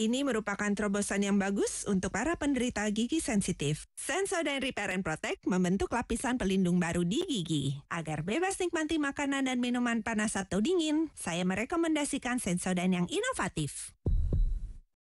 Ini merupakan terobosan yang bagus untuk para penderita gigi sensitif. Sensodyne Repair and Protect membentuk lapisan pelindung baru di gigi. Agar bebas nikmati makanan dan minuman panas atau dingin, saya merekomendasikan Sensodyne yang inovatif.